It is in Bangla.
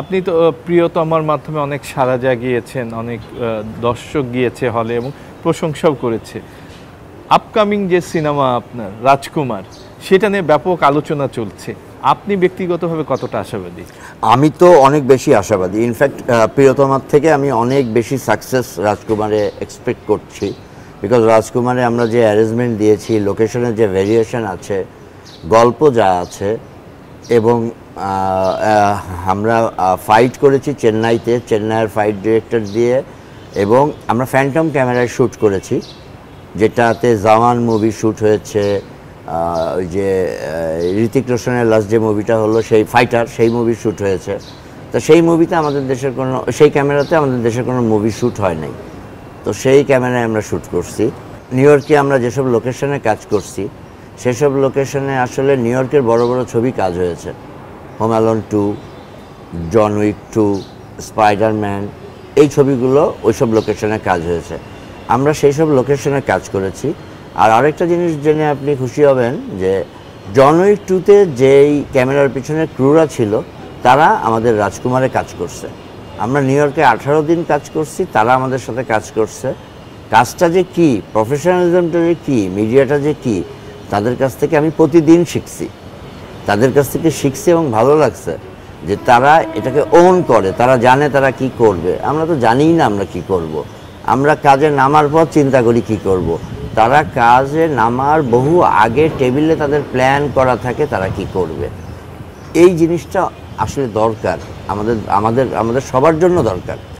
আপনি তো প্রিয়তমার মাধ্যমে অনেক সারা জাগিয়েছেন অনেক দর্শক গিয়েছে হলে এবং প্রশংসাও করেছে আপকামিং যে সিনেমা আপনার রাজকুমার সেটা নিয়ে ব্যাপক আলোচনা চলছে আপনি ব্যক্তিগতভাবে কতটা আশাবাদী আমি তো অনেক বেশি আশাবাদী ইনফ্যাক্ট প্রিয়তমার থেকে আমি অনেক বেশি সাকসেস রাজকুমারে এক্সপেক্ট করছি বিকজ রাজকুমারে আমরা যে অ্যারেঞ্জমেন্ট দিয়েছি লোকেশনের যে ভেরিয়েশন আছে গল্প যা আছে এবং আমরা ফাইট করেছি চেন্নাইতে চেন্নাইয়ের ফাইট ডিরেক্টর দিয়ে এবং আমরা ফ্যান্টম ক্যামেরায় শ্যুট করেছি যেটাতে জাওয়ান মুভি শ্যুট হয়েছে ওই যে ঋতিক রোশনের লাস্ট যে মুভিটা হলো সেই ফাইটার সেই মুভি শ্যুট হয়েছে তো সেই মুভিতে আমাদের দেশের কোনো সেই ক্যামেরাতে আমাদের দেশের কোনো মুভি শ্যুট হয় নাই তো সেই ক্যামেরায় আমরা শ্যুট করছি নিউ ইয়র্কে আমরা যেসব লোকেশনে কাজ করছি সেসব লোকেশনে আসলে নিউ ইয়র্কের বড় বড় ছবি কাজ হয়েছে Home Alone two John Wick two Spiderman এই ছবিগুলো ওই সব লোকেশনে কাজ হয়েছে আমরা সেই সব লোকেশনে কাজ করেছি আর আরেকটা জিনিস জেনে আপনি খুশি হবেন যে জন উইক টুতে যেই ক্যামেরার পিছনে ক্রুরা ছিল তারা আমাদের রাজকুমারে কাজ করছে আমরা নিউ ইয়র্কে আঠারো দিন কাজ করছি তারা আমাদের সাথে কাজ করছে কাজটা যে কী প্রফেশনালিজমটা যে কী মিডিয়াটা যে কী তাদের কাছ থেকে আমি প্রতিদিন শিখছি তাদের কাছ থেকে শিখছে এবং ভালো লাগছে যে তারা এটাকে ওন করে তারা জানে তারা কি করবে আমরা তো জানিই না আমরা কি করব। আমরা কাজে নামার পর চিন্তা করি কি করব। তারা কাজে নামার বহু আগে টেবিলে তাদের প্ল্যান করা থাকে তারা কি করবে এই জিনিসটা আসলে দরকার আমাদের আমাদের আমাদের সবার জন্য দরকার